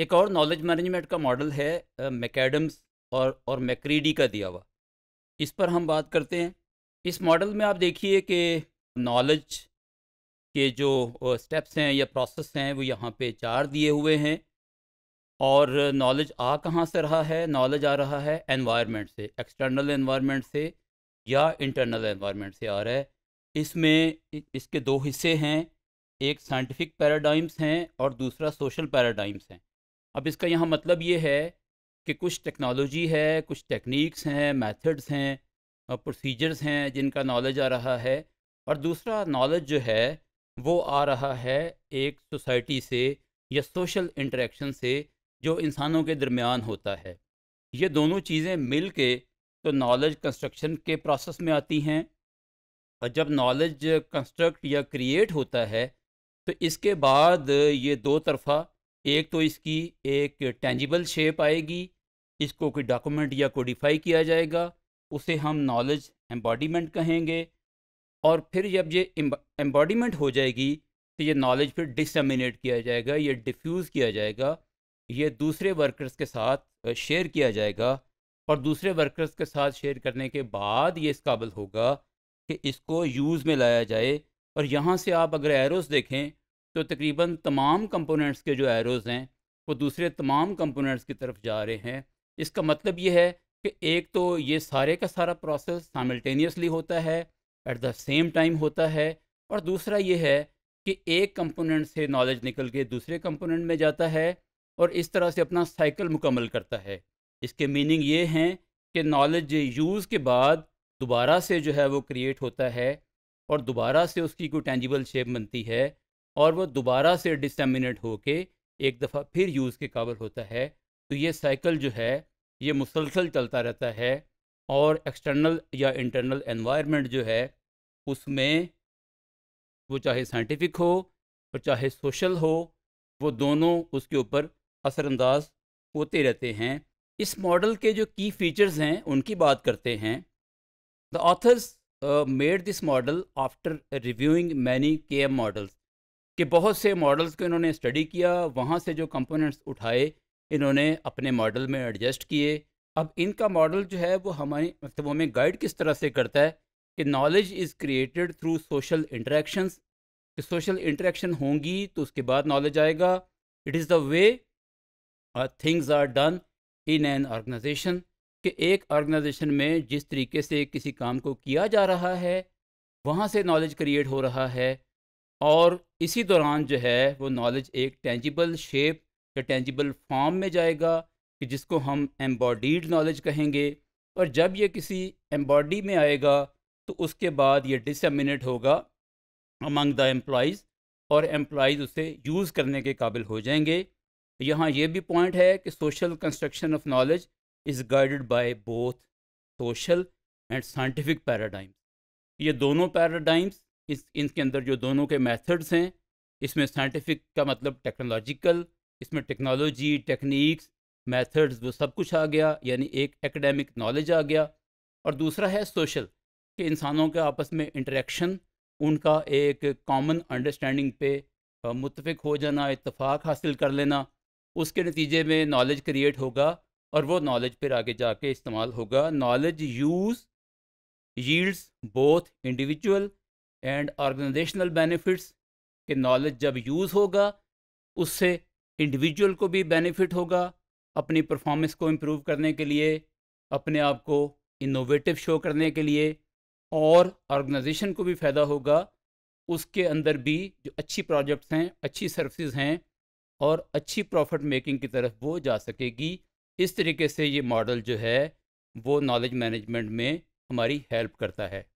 एक और knowledge management का मॉडल है मैकेडम्स और और मैक्रीडी का दिया हुआ इस पर हम बात करते हैं इस मॉडल में आप देखिए कि नॉलेज के जो स्टेप्स हैं या प्रोसेस हैं वो यहाँ पे चार दिए हुए हैं और नॉलेज आ कहाँ से रहा है नॉलेज आ रहा है एनवायरनमेंट से एक्सटर्नल एनवायरनमेंट से या इंटरनल एनवायरनमेंट से आ रहा है इसमें इसके दो हिस्से हैं एक साइंटिफिक पैराडाइम्स हैं और दूसरा सोशल पैराडाइम्स हैं अब इसका यहाँ मतलब ये है कि कुछ टेक्नोलॉजी है कुछ टेक्निक्स हैं मेथड्स हैं प्रोसीजर्स हैं जिनका नॉलेज आ रहा है और दूसरा नॉलेज जो है वो आ रहा है एक सोसाइटी से या सोशल इंटरेक्शन से जो इंसानों के दरमियान होता है ये दोनों चीज़ें मिल के तो नॉलेज कंस्ट्रक्शन के प्रोसेस में आती हैं और जब नॉलेज कंस्ट्रक्ट या क्रिएट होता है तो इसके बाद ये दो तरफा एक तो इसकी एक टेंजिबल शेप आएगी इसको कोई डॉक्यूमेंट या कोडिफाई किया जाएगा उसे हम नॉलेज एम्बॉडीमेंट कहेंगे और फिर जब ये एम्बॉडीमेंट हो जाएगी तो ये नॉलेज फिर डिसमिनेट किया जाएगा ये डिफ्यूज़ किया जाएगा ये दूसरे वर्कर्स के साथ शेयर किया जाएगा और दूसरे वर्कर्स के साथ शेयर करने के बाद ये इस काबिल होगा कि इसको यूज़ में लाया जाए और यहाँ से आप अगर एरोस देखें तो तकरीबन तमाम कंपोनेंट्स के जो एरोज़ हैं वो दूसरे तमाम कंपोनेंट्स की तरफ जा रहे हैं इसका मतलब ये है कि एक तो ये सारे का सारा प्रोसेस सामल्टेनियसली होता है एट द सेम टाइम होता है और दूसरा ये है कि एक कंपोनेंट से नॉलेज निकल के दूसरे कंपोनेंट में जाता है और इस तरह से अपना साइकिल मुकम्मल करता है इसके मीनिंग ये हैं कि नॉलेज यूज़ के बाद दोबारा से जो है वो क्रिएट होता है और दोबारा से उसकी कोई टेंजिबल शेप बनती है और वो दोबारा से डिसमिनेट होके एक दफ़ा फिर यूज़ के काबिल होता है तो ये साइकिल जो है ये मुसलसल चलता रहता है और एक्सटर्नल या इंटरनल एनवायरनमेंट जो है उसमें वो चाहे साइंटिफिक हो और चाहे सोशल हो वो दोनों उसके ऊपर असरानंदाज होते रहते हैं इस मॉडल के जो की फीचर्स हैं उनकी बात करते हैं the authors made this model after reviewing many K M models कि बहुत से मॉडल्स को इन्होंने स्टडी किया वहाँ से जो कंपोनेंट्स उठाए इन्होंने अपने मॉडल में एडजस्ट किए अब इनका मॉडल जो है वो हमारे मतलब हमें गाइड किस तरह से करता है कि knowledge is created through social interactions कि सोशल इंटरेक्शन होंगी तो उसके बाद नॉलेज आएगा it is the way things are done in an organisation कि एक ऑर्गेनाइजेशन में जिस तरीके से किसी काम को किया जा रहा है वहाँ से नॉलेज क्रिएट हो रहा है और इसी दौरान जो है वो नॉलेज एक टेंजिबल शेप या टेंजिबल फॉर्म में जाएगा कि जिसको हम एम्बॉडीड नॉलेज कहेंगे और जब ये किसी एम्बॉडी में आएगा तो उसके बाद ये डिसमिनेट होगा अमंग द एम्प्लॉज़ और एम्प्लॉज़ उसे यूज़ करने के काबिल हो जाएंगे यहाँ ये भी पॉइंट है कि social construction of knowledge is guided by both social and scientific paradigms ये दोनों पैराडाइम्स इस इनके अंदर जो दोनों के मेथड्स हैं इसमें साइंटिफिक का मतलब टेक्नोलॉजिकल इसमें टेक्नोलॉजी टेक्निक्स मेथड्स वो सब कुछ आ गया यानी एक एकेडमिक नॉलेज आ गया और दूसरा है सोशल कि इंसानों के आपस में इंटरेक्शन उनका एक कॉमन अंडरस्टैंडिंग पे मुतफिक हो जाना इतफाक़ हासिल कर लेना उसके नतीजे में नॉलेज क्रिएट होगा और वो नॉलेज फिर आगे जाके इस्तेमाल होगा knowledge use yields both individual and organisational benefits के नॉलेज जब यूज़ होगा उससे इंडिविजुअल को भी बेनिफिट होगा अपनी परफॉर्मेंस को इम्प्रूव करने के लिए अपने आप को इनोवेटिव शो करने के लिए और ऑर्गेनाइजेशन को भी फ़ायदा होगा उसके अंदर भी जो अच्छी प्रोजेक्ट्स हैं अच्छी सर्विसेज हैं और अच्छी प्रॉफिट मेकिंग की तरफ वो जा सकेगी इस तरीके से ये मॉडल जो है वो नॉलेज मैनेजमेंट में हमारी हेल्प करता है